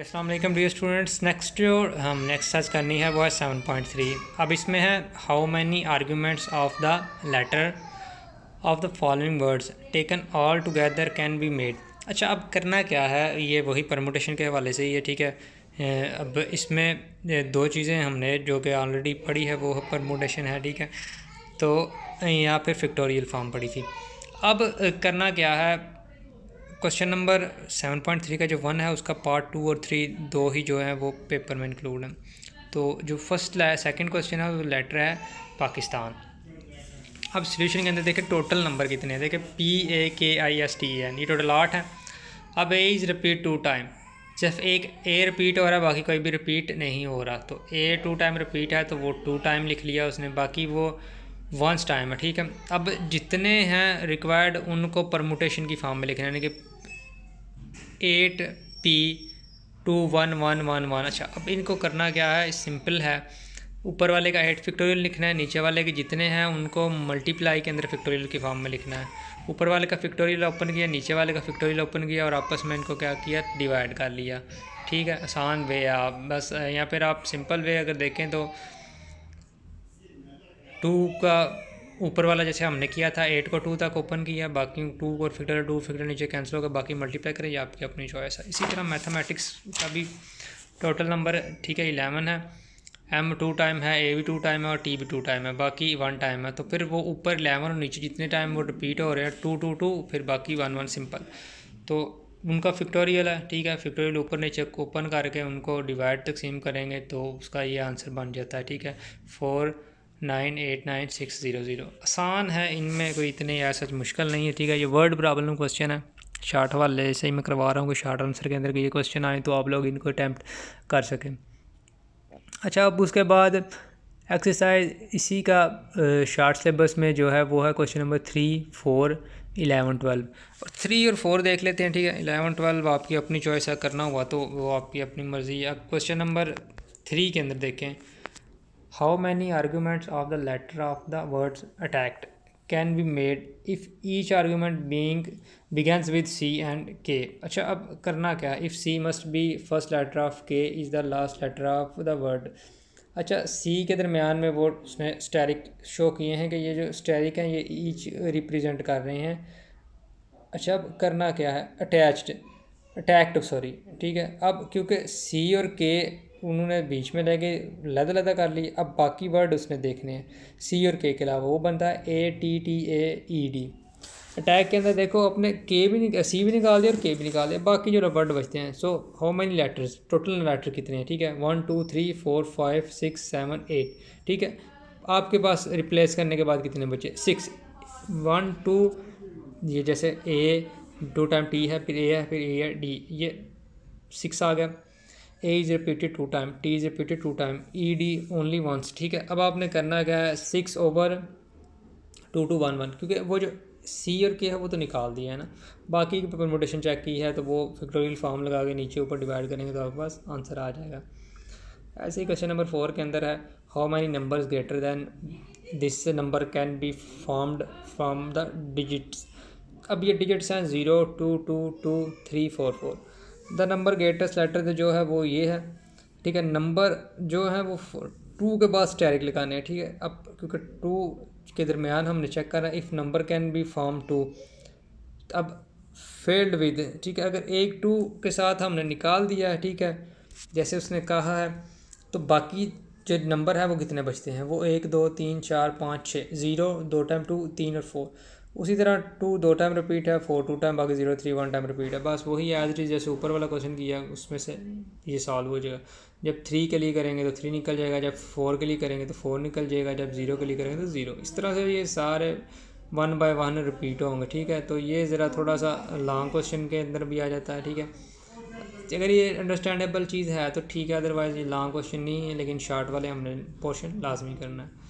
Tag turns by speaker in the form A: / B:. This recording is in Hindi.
A: असलम डी स्टूडेंट्स नेक्स्ट जो हम नेक्स्ट सर्च करनी है वो है सेवन पॉइंट थ्री अब इसमें है how many arguments of the letter of the following words taken all together can be made अच्छा अब करना क्या है ये वही परमोटेशन के हवाले से ही है ठीक है अब इसमें दो चीज़ें हमने जो कि ऑलरेडी पढ़ी है वो परमोटेशन है ठीक है तो यहाँ पर फिक्टोरियल फॉर्म पढ़ी थी अब करना क्या है question number seven point three का जो वन है उसका पार्ट टू और थ्री दो ही जो तो है वो पेपर में इंक्लूड है तो जो फर्स्ट सेकंड क्वेश्चन है वो लेटर है पाकिस्तान अब सोल्यूशन के अंदर देखें टोटल नंबर कितने हैं देखें P A K I S T N ये टोटल आठ है अब A is repeat two time सिर्फ एक ए रिपीट हो रहा है बाकी कोई भी रिपीट नहीं हो रहा तो ए टू टाइम रिपीट है तो वो टू टाइम लिख लिया उसने बाकी वो वंस टाइम है ठीक है अब जितने हैं रिक्वायर्ड उनको परमोटेशन की फॉर्म में लिखना यानी कि eight P two one one one one अच्छा अब इनको करना क्या है सिंपल है ऊपर वाले का एट फैक्टोरियल लिखना है नीचे वाले के जितने हैं उनको मल्टीप्लाई के अंदर फैक्टोरियल की फॉर्म में लिखना है ऊपर वाले का फैक्टोरियल ओपन किया नीचे वाले का फैक्टोरियल ओपन किया और आपस में इनको क्या किया डिवाइड कर लिया ठीक है आसान वे है आप बस या फिर आप सिंपल वे अगर देखें तो टू का ऊपर वाला जैसे हमने किया था एट को टू तक ओपन किया बाकी टू और फिगर टू फिगर नीचे कैंसिल होगा बाकी मल्टीप्लाई करें या आपकी अपनी चॉइस है इसी तरह मैथमेटिक्स का भी टोटल नंबर ठीक है इलेवन है एम टू टाइम है ए भी टू टाइम है और टी भी टू टाइम है बाकी वन टाइम है तो फिर वो ऊपर इलेवन और नीचे जितने टाइम वो रिपीट हो रहे हैं टू टू टू फिर बाकी वन वन सिंपल तो उनका फिक्टोरियल है ठीक है फिक्टोरियल ऊपर नीचे ओपन करके उनको डिवाइड तकसीम करेंगे तो उसका ये आंसर बन जाता है ठीक है four nine eight nine six zero zero आसान है इनमें कोई इतने या सच मुश्किल नहीं है ठीक है ये वर्ड प्रॉब्लम क्वेश्चन है शार्ट वाले से ही मैं करवा रहा हूँ कोई शार्ट आंसर के अंदर ये क्वेश्चन आए तो आप लोग इनको अटैम्प्ट कर सकें अच्छा अब उसके बाद एक्सरसाइज इसी का शार्ट सिलेबस में जो है वो है question number three four eleven twelve और थ्री और फोर देख लेते हैं ठीक है इलेवन ट्वेल्व आपकी अपनी चॉइस है करना हुआ तो वो आपकी अपनी मर्ज़ी है क्वेश्चन नंबर थ्री के अंदर देखें How many arguments of the letter of the words attacked can be made if each argument being begins with C and K अच्छा अब करना क्या if C must be first letter of K is the last letter of the word अच्छा सी के दरमियान में वो उसने स्टेरिक शो किए हैं कि ये जो स्टेरिक हैं ये ईच रिप्रजेंट कर रहे हैं अच्छा अब करना क्या है अटैच्ड अटैक्ट सॉरी ठीक है अब क्योंकि सी और के उन्होंने बीच में रह गए लदा लदा कर ली अब बाकी वर्ड उसने देखने हैं सी और के के अलावा वो बनता है A T T A E D attack के अंदर देखो अपने के भी सी भी निकाल दिया और के भी निकाल दिया बाकी जो वर्ड बचते हैं so how many letters total letter कितने हैं ठीक है one two three four five six seven eight ठीक है आपके पास रिप्लेस करने के बाद कितने बचे सिक्स वन टू ये जैसे ए दो टाइम टी है फिर ए है फिर ए है डी ये सिक्स आ गया A is repeated two time T is repeated two time E D only once ठीक है अब आपने करना क्या है six over two two one one क्योंकि वो जो सी और के है वो तो निकाल दिया है ना बाकी की परमोटेशन चेक की है तो वो फिक्टोरियल फॉर्म लगा के नीचे ऊपर डिवाइड करेंगे तो आपके पास आंसर आ जाएगा ऐसे ही क्वेश्चन नंबर फोर के अंदर है how many numbers greater than this number can be formed from the digits अब ये डिजिट्स हैं zero two two two three four four the number greatest letter जो है वो ये है ठीक है नंबर जो है वो टू के बाद स्टैरिक लगाने हैं ठीक है अब क्योंकि टू के दरमियान हमने चेक करा if number can be form two अब फेल्ड विद ठीक है अगर एक टू के साथ हमने निकाल दिया है ठीक है जैसे उसने कहा है तो बाकी जो नंबर है वो कितने बचते हैं वो एक दो तीन चार पाँच छः ज़ीरो दो टाइम टू तीन और फोर उसी तरह टू दो टाइम रिपीट है फोर टू टाइम बाकी zero three one time repeat है बस वही एज इट इज़ जैसे ऊपर वाला क्वेश्चन किया उसमें से ये सॉल्व हो जाएगा जब थ्री के लिए करेंगे तो थ्री निकल जाएगा जब फोर के लिए करेंगे तो फोर निकल जाएगा जब जीरो के लिए करेंगे तो ज़ीरो इस तरह से ये सारे वन बाय वन रिपीट होंगे ठीक है तो ये ज़रा थोड़ा सा लॉन्ग क्वेश्चन के अंदर भी आ जाता है ठीक है अगर ये अंडरस्टैंडेबल चीज़ है तो ठीक है अदरवाइज़ ये लॉन्ग क्वेश्चन नहीं है लेकिन शॉर्ट वाले हमने पोर्शन लाजमी करना है